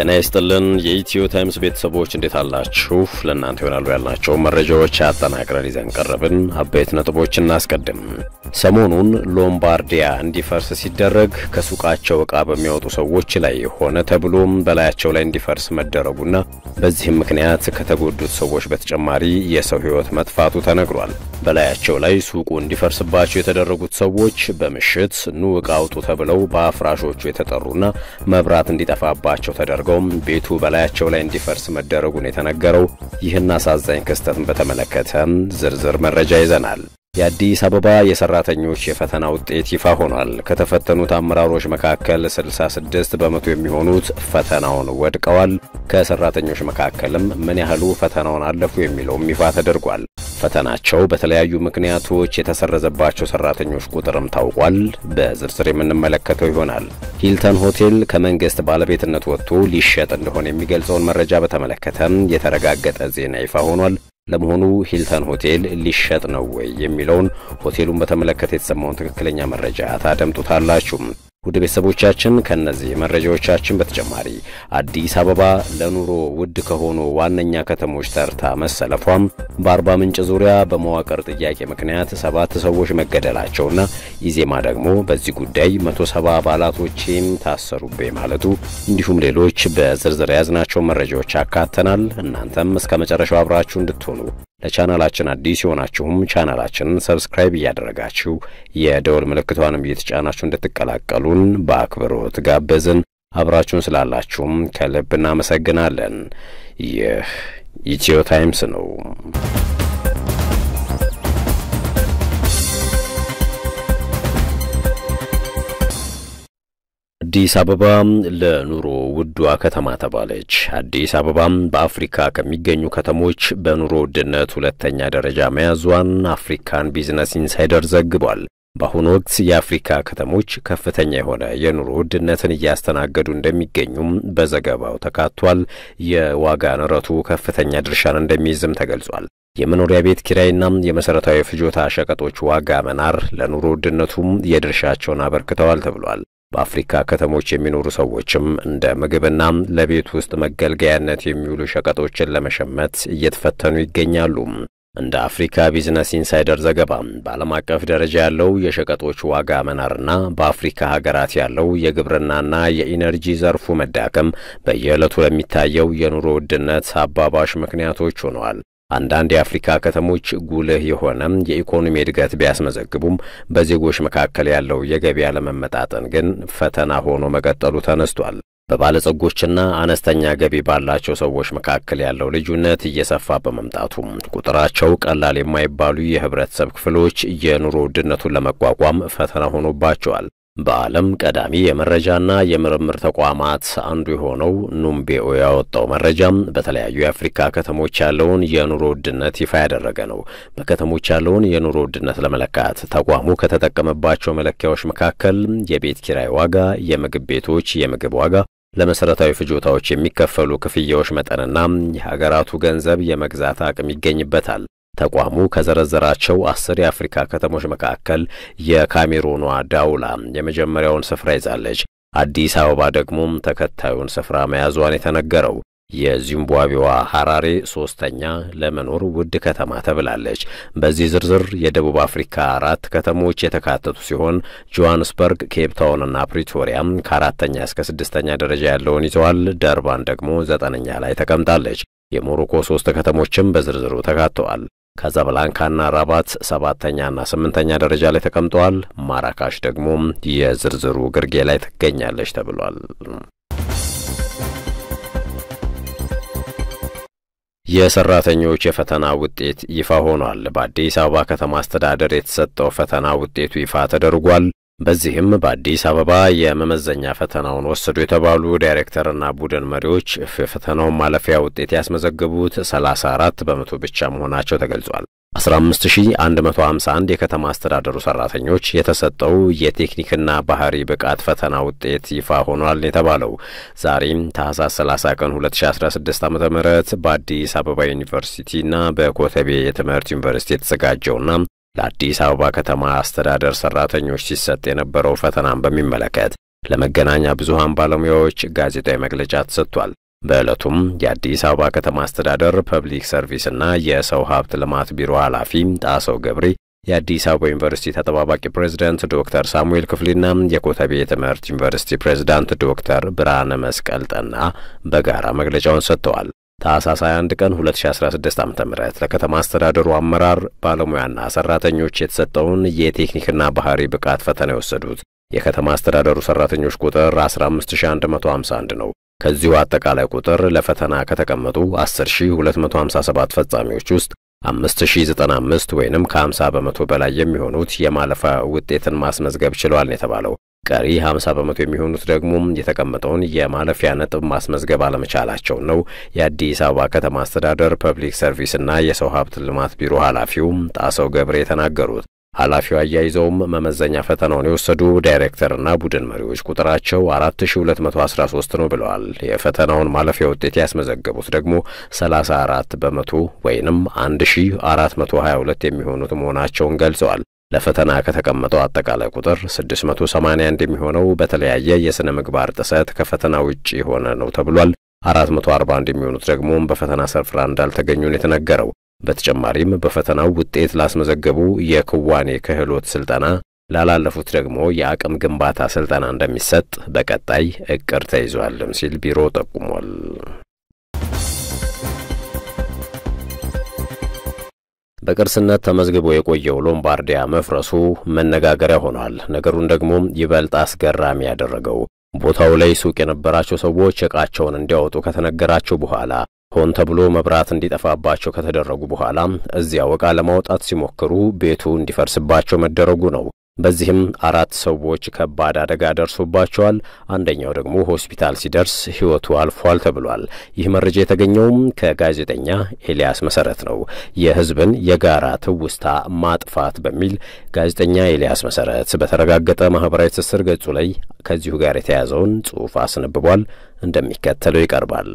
ጤና ይስጥልን የኢትዮ ታይምስ ቤተሰቦች እንዴት አላችሁ? ለእናንተ ይሆናሉ ያልናቸው መረጃዎች አጠናቅረን ይዘን ቀረብን። አበይት ነጥቦች እናስቀድም። ሰሞኑን ሎምባርዲያ እንዲፈርስ ሲደረግ ከሱቃቸው ዕቃ በሚያወጡ ሰዎች ላይ ሆነ ተብሎም በላያቸው ላይ እንዲፈርስ መደረጉና በዚህም ምክንያት ከተጎዱት ሰዎች በተጨማሪ የሰው ሕይወት መጥፋቱ ተነግሯል። በላያቸው ላይ ሱቁ እንዲፈርስባቸው የተደረጉት ሰዎች በምሽት ኑ ዕቃ አውጡ ተብለው በአፍራሾቹ የተጠሩና መብራት እንዲጠፋባቸው ተደርጓል ተደርገውም ቤቱ በላያቸው ላይ እንዲፈርስ መደረጉን የተነገረው ይህን አሳዛኝ ክስተትን በተመለከተ ዝርዝር መረጃ ይዘናል። የአዲስ አበባ የሰራተኞች የፈተና ውጤት ይፋ ሆኗል። ከተፈተኑት አመራሮች መካከል 66 በመቶ የሚሆኑት ፈተናውን ወድቀዋል። ከሰራተኞች መካከልም ምን ያህሉ ፈተናውን አለፉ የሚለውም ይፋ ተደርጓል። ፈተናቸው በተለያዩ ምክንያቶች የተሰረዘባቸው ሰራተኞች ቁጥርም ታውቋል። በዝርዝር የምንመለከተው ይሆናል። ሂልተን ሆቴል ከመንግስት ባለቤትነት ወጥቶ ሊሸጥ እንደሆነ የሚገልጸውን መረጃ በተመለከተም የተረጋገጠ ዜና ይፋ ሆኗል። ለመሆኑ ሂልተን ሆቴል ሊሸጥ ነው ወይ የሚለውን ሆቴሉን በተመለከተ የተሰማውን ትክክለኛ መረጃ ታደምጡታላችሁ። ውድ ቤተሰቦቻችን ከነዚህ መረጃዎቻችን በተጨማሪ አዲስ አበባ ለኑሮ ውድ ከሆኑ ዋነኛ ከተሞች ተርታ መሰለፏም፣ በአርባ ምንጭ ዙሪያ በመዋቅር ጥያቄ ምክንያት ሰባት ሰዎች መገደላቸውና ኢዜማ ደግሞ በዚህ ጉዳይ መቶ ሰባ አባላቶቼም ታሰሩቤ ማለቱ እንዲሁም ሌሎች በዝርዝር የያዝናቸው መረጃዎች አካተናል። እናንተም እስከ መጨረሻው አብራችሁ እንድትሆኑ ለቻናላችን አዲስ የሆናችሁም ቻናላችንን ሰብስክራይብ እያደረጋችሁ የደወል ምልክቷንም እየተጫናችሁ እንድትቀላቀሉን በአክብሮት ጋበዝን። አብራችሁን ስላላችሁም ከልብ እናመሰግናለን። ይህ ኢትዮ ታይምስ ነው። አዲስ አበባ ለኑሮ ውዷ ከተማ ተባለች። አዲስ አበባ በአፍሪካ ከሚገኙ ከተሞች በኑሮ ውድነት ሁለተኛ ደረጃ መያዟን አፍሪካን ቢዝነስ ኢንሳይደር ዘግቧል። በአሁኑ ወቅት የአፍሪካ ከተሞች ከፍተኛ የሆነ የኑሮ ውድነትን እያስተናገዱ እንደሚገኙም በዘገባው ተካቷል። የዋጋ ንረቱ ከፍተኛ ድርሻን እንደሚይዝም ተገልጿል። የመኖሪያ ቤት ኪራይና የመሠረታዊ ፍጆታ ሸቀጦች ዋጋ መናር ለኑሮ ውድነቱም የድርሻቸውን አበርክተዋል ተብሏል። በአፍሪካ ከተሞች የሚኖሩ ሰዎችም እንደ ምግብና ለቤት ውስጥ መገልገያነት የሚውሉ ሸቀጦችን ለመሸመት እየተፈተኑ ይገኛሉ። እንደ አፍሪካ ቢዝነስ ኢንሳይደር ዘገባ በዓለም አቀፍ ደረጃ ያለው የሸቀጦች ዋጋ መናርና በአፍሪካ ሀገራት ያለው የግብርናና የኢነርጂ ዘርፉ መዳከም በየዕለቱ ለሚታየው የኑሮ ውድነት አባባሽ ምክንያቶች ሆነዋል። አንዳንድ የአፍሪካ ከተሞች ጉልህ የሆነ የኢኮኖሚ እድገት ቢያስመዘግቡም በዜጎች መካከል ያለው የገቢ አለመመጣጠን ግን ፈተና ሆኖ መቀጠሉ ተነስቷል። በባለጸጎችና አነስተኛ ገቢ ባላቸው ሰዎች መካከል ያለው ልዩነት እየሰፋ በመምጣቱም ቁጥራቸው ቀላል የማይባሉ የህብረተሰብ ክፍሎች የኑሮ ውድነቱን ለመቋቋም ፈተና ሆኖባቸዋል። በዓለም ቀዳሚ የመረጃና የምርምር ተቋማት አንዱ የሆነው ኑምቤኦ ያወጣው መረጃ በተለያዩ የአፍሪካ ከተሞች ያለውን የኑሮ ውድነት ይፋ ያደረገ ነው። በከተሞች ያለውን የኑሮ ውድነት ለመለካት ተቋሙ ከተጠቀመባቸው መለኪያዎች መካከል የቤት ኪራይ ዋጋ፣ የምግብ ቤቶች የምግብ ዋጋ፣ ለመሰረታዊ ፍጆታዎች የሚከፈሉ ክፍያዎች መጠንና የሀገራቱ ገንዘብ የመግዛት አቅም ይገኝበታል። ተቋሙ ከዘረዘራቸው አስር የአፍሪካ ከተሞች መካከል የካሜሩኗ ዳውላ የመጀመሪያውን ስፍራ ይዛለች። አዲስ አበባ ደግሞም ተከታዩን ስፍራ መያዟን የተነገረው። የዚምባብዌዋ ሐራሬ ሶስተኛ ለመኖር ውድ ከተማ ተብላለች። በዚህ ዝርዝር የደቡብ አፍሪካ አራት ከተሞች የተካተቱ ሲሆን ጆሃንስበርግ፣ ኬፕታውንና ፕሪቶሪያም ከአራተኛ እስከ ስድስተኛ ደረጃ ያለውን ይዘዋል። ደርባን ደግሞ ዘጠነኛ ላይ ተቀምጣለች። የሞሮኮ ሶስት ከተሞችም በዝርዝሩ ተካተዋል። ካዛብላንካና ራባት ሰባተኛና ስምንተኛ ደረጃ ላይ ተቀምጠዋል። ማራካሽ ደግሞ የዝርዝሩ ግርጌ ላይ ትገኛለች ተብሏል። የሰራተኞች የፈተና ውጤት ይፋ ሆኗል። በአዲስ አበባ ከተማ አስተዳደር የተሰጠው ፈተና ውጤቱ ይፋ ተደርጓል። በዚህም በአዲስ አበባ የመመዘኛ ፈተናውን ወሰዱ የተባሉ ዳይሬክተርና ቡድን መሪዎች የፈተናውን ማለፊያ ውጤት ያስመዘገቡት 34 በመቶ ብቻ መሆናቸው ተገልጿል። 15151 የከተማ አስተዳደሩ ሰራተኞች የተሰጠው የቴክኒክና ባህሪ ብቃት ፈተና ውጤት ይፋ ሆኗል የተባለው ዛሬም ታህሳስ 30 ቀን 2016 ዓ ም በአዲስ አበባ ዩኒቨርሲቲና በኮተቤ የትምህርት ዩኒቨርሲቲ የተዘጋጀውና ለአዲስ አበባ ከተማ አስተዳደር ሰራተኞች ሲሰጥ የነበረው ፈተናን በሚመለከት ለመገናኛ ብዙሃን ባለሙያዎች ጋዜጣዊ መግለጫ ተሰጥቷል። በዕለቱም የአዲስ አበባ ከተማ አስተዳደር ፐብሊክ ሰርቪስና የሰው ሀብት ልማት ቢሮ ኃላፊ ጣሰው ገብሬ፣ የአዲስ አበባ ዩኒቨርሲቲ ተጠባባቂ ፕሬዝዳንት ዶክተር ሳሙኤል ክፍሌና የኮተቤ የትምህርት ዩኒቨርሲቲ ፕሬዝዳንት ዶክተር ብርሃነ መስቀል ጠና በጋራ መግለጫውን ሰጥተዋል። ታህሳስ 21 ቀን 2016 ዓ.ም ለከተማ አስተዳደሩ አመራር ባለሙያና ሰራተኞች የተሰጠውን የቴክኒክና ባህሪ ብቃት ፈተና የወሰዱት የከተማ አስተዳደሩ ሰራተኞች ቁጥር 15151 ነው። ከዚሁ አጠቃላይ ቁጥር ለፈተና ከተቀመጡ 10257 ፈጻሚዎች ውስጥ 5095 ወይንም ከ50 በመቶ በላይ የሚሆኑት የማለፊያ ውጤትን ማስመዝገብ ችለዋል ነው የተባለው። ቀሪ 50 በመቶ የሚሆኑት ደግሞ የተቀመጠውን የማለፊያ ነጥብ ማስመዝገብ አለመቻላቸው ነው። የአዲስ አበባ ከተማ አስተዳደር ፐብሊክ ሰርቪስና የሰው ሀብት ልማት ቢሮ ኃላፊው ጣሰው ገብሬ የተናገሩት ኃላፊው አያይዘውም መመዘኛ ፈተናውን የወሰዱ ዳይሬክተርና ቡድን መሪዎች ቁጥራቸው 4213 ነው ብለዋል። የፈተናውን ማለፊያ ውጤት ያስመዘገቡት ደግሞ 34 በመቶ ወይንም 1422 የሚሆኑት መሆናቸውን ገልጸዋል። ለፈተና ከተቀመጠው አጠቃላይ ቁጥር 681 የሚሆነው በተለያየ የሥነ ምግባር ጥሰት ከፈተና ውጭ የሆነ ነው ተብሏል። 441 የሚሆኑት ደግሞ በፈተና ስፍራ እንዳልተገኙ ነው የተነገረው። በተጨማሪም በፈተናው ውጤት ላስመዘገቡ የክዋኔ ክህሎት ስልጠና ላላለፉት ደግሞ የአቅም ግንባታ ስልጠና እንደሚሰጥ በቀጣይ እቅድ ተይዟልም ሲል ቢሮ ጠቁሟል። በቅርስነት ተመዝግቦ የቆየው ሎምባርዲያ መፍረሱ መነጋገሪያ ሆኗል። ነገሩን ደግሞ ይበልጥ አስገራሚ ያደረገው ቦታው ላይ ሱቅ የነበራቸው ሰዎች እቃቸውን እንዲያወጡ ከተነገራቸው በኋላ ሆን ተብሎ መብራት እንዲጠፋባቸው ከተደረጉ በኋላ እዚያ ወቃ ለማውጣት ሲሞክሩ ቤቱ እንዲፈርስባቸው መደረጉ ነው። በዚህም አራት ሰዎች ከባድ አደጋ ደርሶባቸዋል። አንደኛው ደግሞ ሆስፒታል ሲደርስ ሕይወቱ አልፏል ተብሏል። ይህ መረጃ የተገኘውም ከጋዜጠኛ ኤልያስ መሰረት ነው። የሕዝብን የጋራ ትውስታ ማጥፋት በሚል ጋዜጠኛ ኤልያስ መሰረት በተረጋገጠ ማህበራዊ ትስስር ገጹ ላይ ከዚሁ ጋር የተያዘውን ጽሑፍ አስነብቧል። እንደሚከተለው ይቀርባል።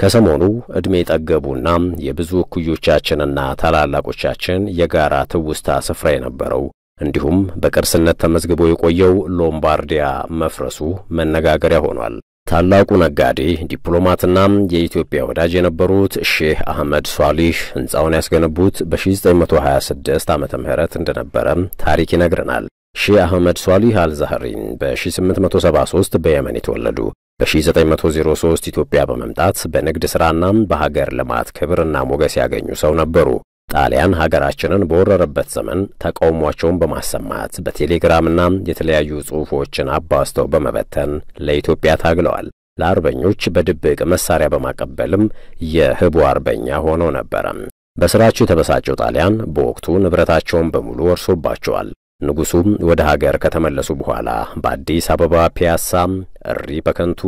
ከሰሞኑ እድሜ ጠገቡና የብዙ እኩዮቻችንና ታላላቆቻችን የጋራ ትውስታ ስፍራ የነበረው እንዲሁም በቅርስነት ተመዝግቦ የቆየው ሎምባርዲያ መፍረሱ መነጋገሪያ ሆኗል። ታላቁ ነጋዴ ዲፕሎማትና የኢትዮጵያ ወዳጅ የነበሩት ሼህ አህመድ ሷሊህ ሕንፃውን ያስገነቡት በ1926 ዓ ም እንደነበረ ታሪክ ይነግረናል። ሼህ አህመድ ሷሊህ አልዛህሪን በ1873 በየመን የተወለዱ በ1903 ኢትዮጵያ በመምጣት በንግድ ሥራና በሀገር ልማት ክብርና ሞገስ ያገኙ ሰው ነበሩ። ጣሊያን ሀገራችንን በወረረበት ዘመን ተቃውሟቸውን በማሰማት በቴሌግራምና የተለያዩ ጽሑፎችን አባስተው በመበተን ለኢትዮጵያ ታግለዋል። ለአርበኞች በድብቅ መሳሪያ በማቀበልም የህቡ አርበኛ ሆነው ነበረ። በስራቸው የተበሳጨው ጣሊያን በወቅቱ ንብረታቸውን በሙሉ ወርሶባቸዋል። ንጉሱ ወደ ሀገር ከተመለሱ በኋላ በአዲስ አበባ ፒያሳም፣ እሪ በከንቱ፣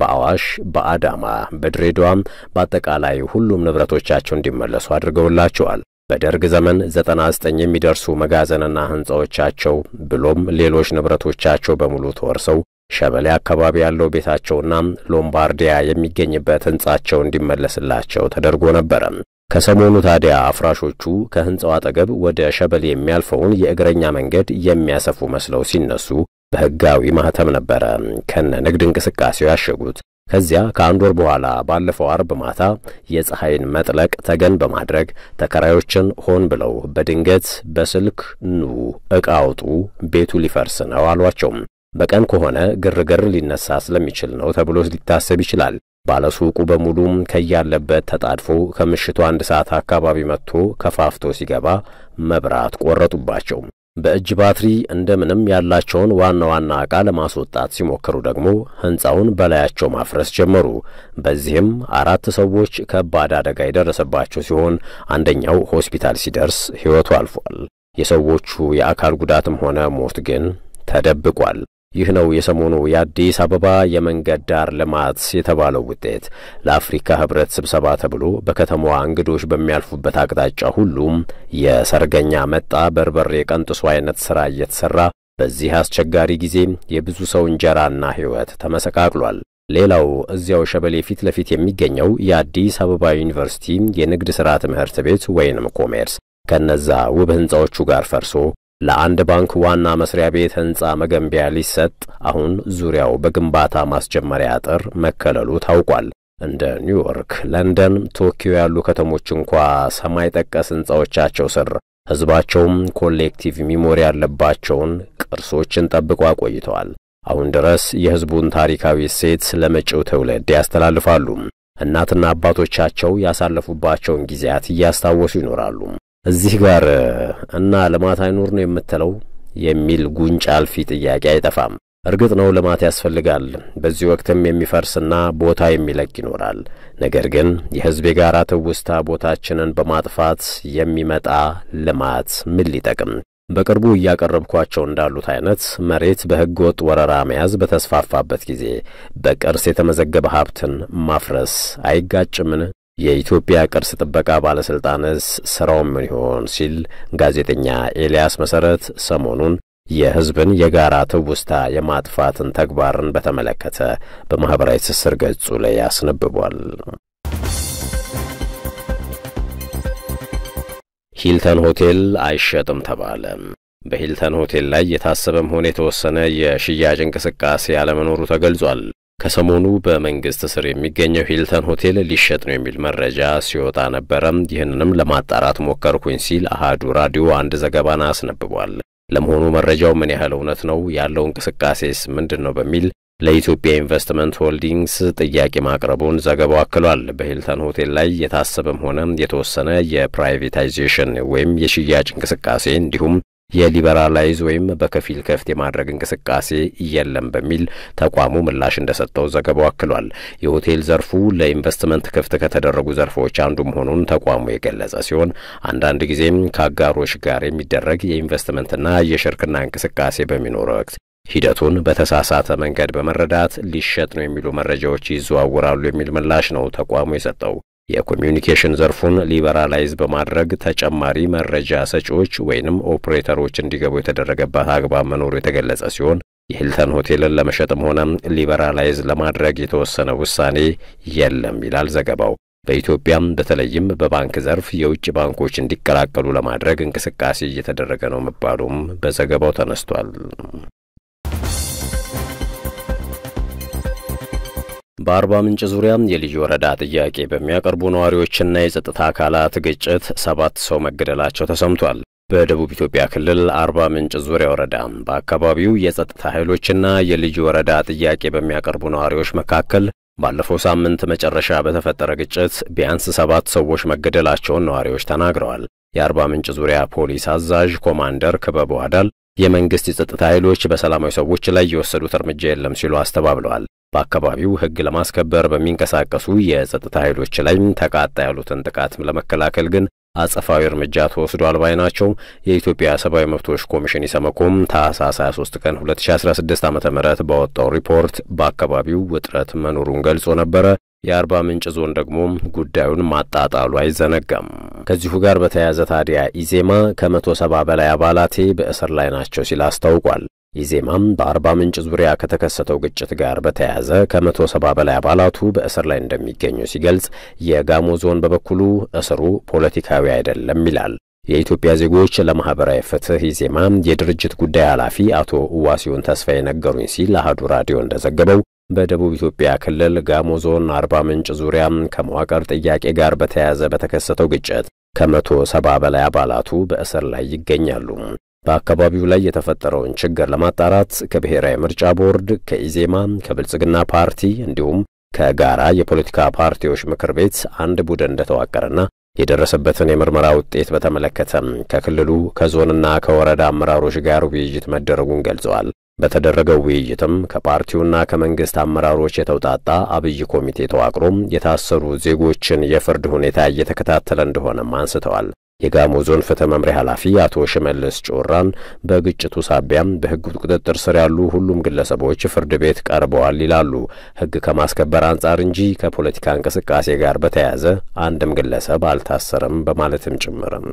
በአዋሽ፣ በአዳማ፣ በድሬዳዋም በአጠቃላይ ሁሉም ንብረቶቻቸው እንዲመለሱ አድርገውላቸዋል። በደርግ ዘመን 99 የሚደርሱ መጋዘንና ህንጻዎቻቸው ብሎም ሌሎች ንብረቶቻቸው በሙሉ ተወርሰው ሸበሌ አካባቢ ያለው ቤታቸውና ሎምባርዲያ የሚገኝበት ህንጻቸው እንዲመለስላቸው ተደርጎ ነበረ። ከሰሞኑ ታዲያ አፍራሾቹ ከህንጻው አጠገብ ወደ ሸበሌ የሚያልፈውን የእግረኛ መንገድ የሚያሰፉ መስለው ሲነሱ በህጋዊ ማህተም ነበረ ከነ ንግድ እንቅስቃሴው ያሸጉት። ከዚያ ከአንድ ወር በኋላ ባለፈው አርብ ማታ የፀሐይን መጥለቅ ተገን በማድረግ ተከራዮችን ሆን ብለው በድንገት በስልክ ኑ ዕቃ አውጡ ቤቱ ሊፈርስ ነው አሏቸው። በቀን ከሆነ ግርግር ሊነሳ ስለሚችል ነው ተብሎ ሊታሰብ ይችላል። ባለሱቁ በሙሉም ከያለበት ተጣድፎ ከምሽቱ አንድ ሰዓት አካባቢ መጥቶ ከፋፍቶ ሲገባ መብራት ቆረጡባቸው። በእጅ ባትሪ እንደምንም ያላቸውን ዋና ዋና ዕቃ ለማስወጣት ሲሞክሩ ደግሞ ሕንፃውን በላያቸው ማፍረስ ጀመሩ። በዚህም አራት ሰዎች ከባድ አደጋ የደረሰባቸው ሲሆን አንደኛው ሆስፒታል ሲደርስ ሕይወቱ አልፏል። የሰዎቹ የአካል ጉዳትም ሆነ ሞት ግን ተደብቋል። ይህ ነው የሰሞኑ የአዲስ አበባ የመንገድ ዳር ልማት የተባለው ውጤት። ለአፍሪካ ህብረት ስብሰባ ተብሎ በከተማዋ እንግዶች በሚያልፉበት አቅጣጫ ሁሉም የሰርገኛ መጣ በርበሬ የቀንጥሶ አይነት ስራ እየተሰራ በዚህ አስቸጋሪ ጊዜ የብዙ ሰው እንጀራና ህይወት ተመሰቃቅሏል። ሌላው እዚያው ሸበሌ ፊት ለፊት የሚገኘው የአዲስ አበባ ዩኒቨርሲቲ የንግድ ሥራ ትምህርት ቤት ወይንም ኮሜርስ ከነዛ ውብ ህንፃዎቹ ጋር ፈርሶ ለአንድ ባንክ ዋና መስሪያ ቤት ህንፃ መገንቢያ ሊሰጥ አሁን ዙሪያው በግንባታ ማስጀመሪያ አጥር መከለሉ ታውቋል። እንደ ኒውዮርክ፣ ለንደን፣ ቶኪዮ ያሉ ከተሞች እንኳ ሰማይ ጠቀስ ህንፃዎቻቸው ስር ህዝባቸውም ኮሌክቲቭ ሚሞሪ ያለባቸውን ቅርሶችን ጠብቆ አቆይተዋል። አሁን ድረስ የህዝቡን ታሪካዊ እሴት ለመጪው ትውልድ ያስተላልፋሉ። እናትና አባቶቻቸው ያሳለፉባቸውን ጊዜያት እያስታወሱ ይኖራሉ። እዚህ ጋር እና ልማት አይኑር ነው የምትለው የሚል ጉንጭ አልፊ ጥያቄ አይጠፋም። እርግጥ ነው ልማት ያስፈልጋል። በዚህ ወቅትም የሚፈርስና ቦታ የሚለቅ ይኖራል። ነገር ግን የሕዝብ የጋራ ትውስታ ቦታችንን በማጥፋት የሚመጣ ልማት ምን ሊጠቅም? በቅርቡ እያቀረብኳቸው እንዳሉት አይነት መሬት በሕገ ወጥ ወረራ መያዝ በተስፋፋበት ጊዜ በቅርስ የተመዘገበ ሀብትን ማፍረስ አይጋጭምን? የኢትዮጵያ ቅርስ ጥበቃ ባለስልጣንስ ስራው ምን ይሆን ሲል ጋዜጠኛ ኤልያስ መሰረት ሰሞኑን የህዝብን የጋራ ትውስታ የማጥፋትን ተግባርን በተመለከተ በማኅበራዊ ትስስር ገጹ ላይ አስነብቧል። ሂልተን ሆቴል አይሸጥም ተባለ። በሂልተን ሆቴል ላይ የታሰበም ሆነ የተወሰነ የሽያጭ እንቅስቃሴ አለመኖሩ ተገልጿል። ከሰሞኑ በመንግስት ስር የሚገኘው ሂልተን ሆቴል ሊሸጥ ነው የሚል መረጃ ሲወጣ ነበረም። ይህንንም ለማጣራት ሞከርኩኝ ሲል አሃዱ ራዲዮ አንድ ዘገባን አስነብቧል። ለመሆኑ መረጃው ምን ያህል እውነት ነው? ያለው እንቅስቃሴስ ምንድን ነው? በሚል ለኢትዮጵያ ኢንቨስትመንት ሆልዲንግስ ጥያቄ ማቅረቡን ዘገባው አክሏል። በሂልተን ሆቴል ላይ የታሰበም ሆነ የተወሰነ የፕራይቬታይዜሽን ወይም የሽያጭ እንቅስቃሴ እንዲሁም የሊበራላይዝ ወይም በከፊል ከፍት የማድረግ እንቅስቃሴ የለም በሚል ተቋሙ ምላሽ እንደሰጠው ዘገባው አክሏል። የሆቴል ዘርፉ ለኢንቨስትመንት ክፍት ከተደረጉ ዘርፎች አንዱ መሆኑን ተቋሙ የገለጸ ሲሆን አንዳንድ ጊዜም ከአጋሮች ጋር የሚደረግ የኢንቨስትመንትና የሽርክና እንቅስቃሴ በሚኖር ወቅት ሂደቱን በተሳሳተ መንገድ በመረዳት ሊሸጥ ነው የሚሉ መረጃዎች ይዘዋወራሉ የሚል ምላሽ ነው ተቋሙ የሰጠው። የኮሚዩኒኬሽን ዘርፉን ሊበራላይዝ በማድረግ ተጨማሪ መረጃ ሰጪዎች ወይንም ኦፕሬተሮች እንዲገቡ የተደረገበት አግባብ መኖሩ የተገለጸ ሲሆን የሂልተን ሆቴልን ለመሸጥም ሆነ ሊበራላይዝ ለማድረግ የተወሰነ ውሳኔ የለም ይላል ዘገባው። በኢትዮጵያም በተለይም በባንክ ዘርፍ የውጭ ባንኮች እንዲቀላቀሉ ለማድረግ እንቅስቃሴ እየተደረገ ነው መባሉም በዘገባው ተነስቷል። በአርባ ምንጭ ዙሪያም የልዩ ወረዳ ጥያቄ በሚያቀርቡ ነዋሪዎችና የጸጥታ አካላት ግጭት ሰባት ሰው መገደላቸው ተሰምቷል። በደቡብ ኢትዮጵያ ክልል አርባ ምንጭ ዙሪያ ወረዳ በአካባቢው የጸጥታ ኃይሎችና የልዩ ወረዳ ጥያቄ በሚያቀርቡ ነዋሪዎች መካከል ባለፈው ሳምንት መጨረሻ በተፈጠረ ግጭት ቢያንስ ሰባት ሰዎች መገደላቸውን ነዋሪዎች ተናግረዋል። የአርባ ምንጭ ዙሪያ ፖሊስ አዛዥ ኮማንደር ክበቡ አዳል የመንግስት የጸጥታ ኃይሎች በሰላማዊ ሰዎች ላይ የወሰዱት እርምጃ የለም ሲሉ አስተባብለዋል። በአካባቢው ህግ ለማስከበር በሚንቀሳቀሱ የጸጥታ ኃይሎች ላይ ተቃጣ ያሉትን ጥቃት ለመከላከል ግን አጸፋዊ እርምጃ ተወስዷል ባይ ናቸው። የኢትዮጵያ ሰብአዊ መብቶች ኮሚሽን ኢሰመኮም ታህሳስ 23 ቀን 2016 ዓ ም ባወጣው ሪፖርት በአካባቢው ውጥረት መኖሩን ገልጾ ነበረ። የአርባ ምንጭ ዞን ደግሞ ጉዳዩን ማጣጣሉ አይዘነጋም። ከዚሁ ጋር በተያያዘ ታዲያ ኢዜማ ከመቶ ሰባ በላይ አባላቴ በእስር ላይ ናቸው ሲል አስታውቋል። ኢዜማም በአርባ ምንጭ ዙሪያ ከተከሰተው ግጭት ጋር በተያያዘ ከመቶ ሰባ በላይ አባላቱ በእስር ላይ እንደሚገኙ ሲገልጽ የጋሞ ዞን በበኩሉ እስሩ ፖለቲካዊ አይደለም ይላል። የኢትዮጵያ ዜጎች ለማህበራዊ ፍትህ ኢዜማ የድርጅት ጉዳይ ኃላፊ አቶ እዋሲውን ተስፋ የነገሩኝ ሲል አህዱ ራዲዮ እንደዘገበው በደቡብ ኢትዮጵያ ክልል ጋሞ ዞን አርባ ምንጭ ዙሪያ ከመዋቅር ጥያቄ ጋር በተያያዘ በተከሰተው ግጭት ከመቶ ሰባ በላይ አባላቱ በእስር ላይ ይገኛሉ። በአካባቢው ላይ የተፈጠረውን ችግር ለማጣራት ከብሔራዊ ምርጫ ቦርድ፣ ከኢዜማ፣ ከብልጽግና ፓርቲ እንዲሁም ከጋራ የፖለቲካ ፓርቲዎች ምክር ቤት አንድ ቡድን እንደተዋቀረና የደረሰበትን የምርመራ ውጤት በተመለከተ ከክልሉ ከዞንና ከወረዳ አመራሮች ጋር ውይይት መደረጉን ገልጸዋል። በተደረገው ውይይትም ከፓርቲውና ከመንግስት አመራሮች የተውጣጣ አብይ ኮሚቴ ተዋቅሮ የታሰሩ ዜጎችን የፍርድ ሁኔታ እየተከታተለ እንደሆነም አንስተዋል። የጋሞ ዞን ፍትህ መምሪያ ኃላፊ አቶ ሽመልስ ጮራን በግጭቱ ሳቢያም በህግ ቁጥጥር ስር ያሉ ሁሉም ግለሰቦች ፍርድ ቤት ቀርበዋል ይላሉ። ህግ ከማስከበር አንጻር እንጂ ከፖለቲካ እንቅስቃሴ ጋር በተያያዘ አንድም ግለሰብ አልታሰረም በማለትም ጭምርም